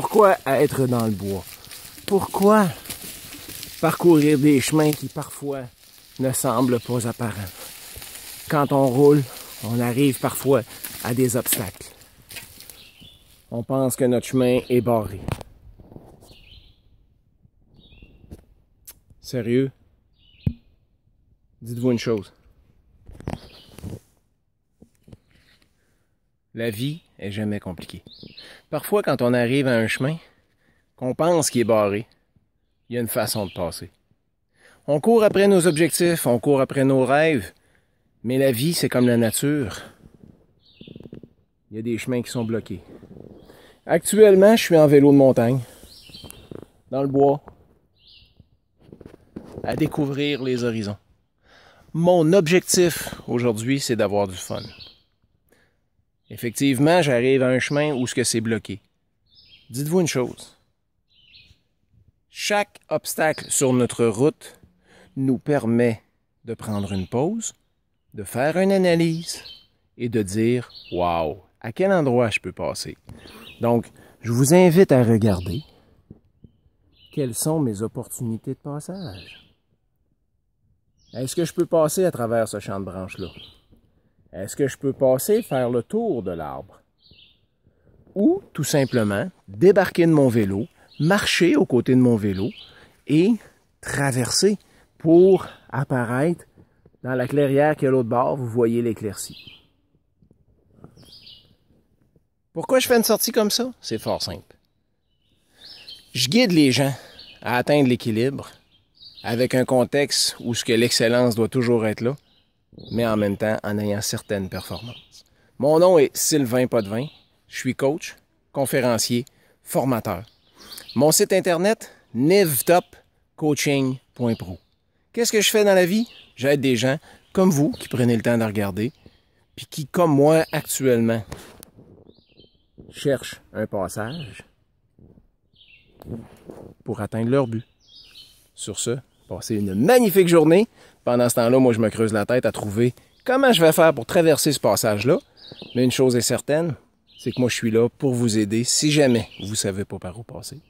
Pourquoi être dans le bois? Pourquoi parcourir des chemins qui parfois ne semblent pas apparents? Quand on roule, on arrive parfois à des obstacles. On pense que notre chemin est barré. Sérieux? Dites-vous une chose. La vie est jamais compliquée. Parfois, quand on arrive à un chemin, qu'on pense qui est barré, il y a une façon de passer. On court après nos objectifs, on court après nos rêves, mais la vie, c'est comme la nature. Il y a des chemins qui sont bloqués. Actuellement, je suis en vélo de montagne, dans le bois, à découvrir les horizons. Mon objectif aujourd'hui, c'est d'avoir du fun. Effectivement, j'arrive à un chemin où ce que c'est bloqué. Dites-vous une chose. Chaque obstacle sur notre route nous permet de prendre une pause, de faire une analyse et de dire Wow, à quel endroit je peux passer Donc, je vous invite à regarder quelles sont mes opportunités de passage. Est-ce que je peux passer à travers ce champ de branches-là est-ce que je peux passer faire le tour de l'arbre? Ou tout simplement débarquer de mon vélo, marcher aux côtés de mon vélo et traverser pour apparaître dans la clairière qui est à l'autre bord, vous voyez l'éclaircie. Pourquoi je fais une sortie comme ça? C'est fort simple. Je guide les gens à atteindre l'équilibre avec un contexte où ce que l'excellence doit toujours être là, mais en même temps en ayant certaines performances. Mon nom est Sylvain Potvin. Je suis coach, conférencier, formateur. Mon site internet, nivtopcoaching.pro. Qu'est-ce que je fais dans la vie? J'aide des gens comme vous qui prenez le temps de regarder, puis qui, comme moi actuellement, cherchent un passage pour atteindre leur but. Sur ce, Passez une magnifique journée. Pendant ce temps-là, moi, je me creuse la tête à trouver comment je vais faire pour traverser ce passage-là. Mais une chose est certaine, c'est que moi, je suis là pour vous aider si jamais vous savez pas par où passer.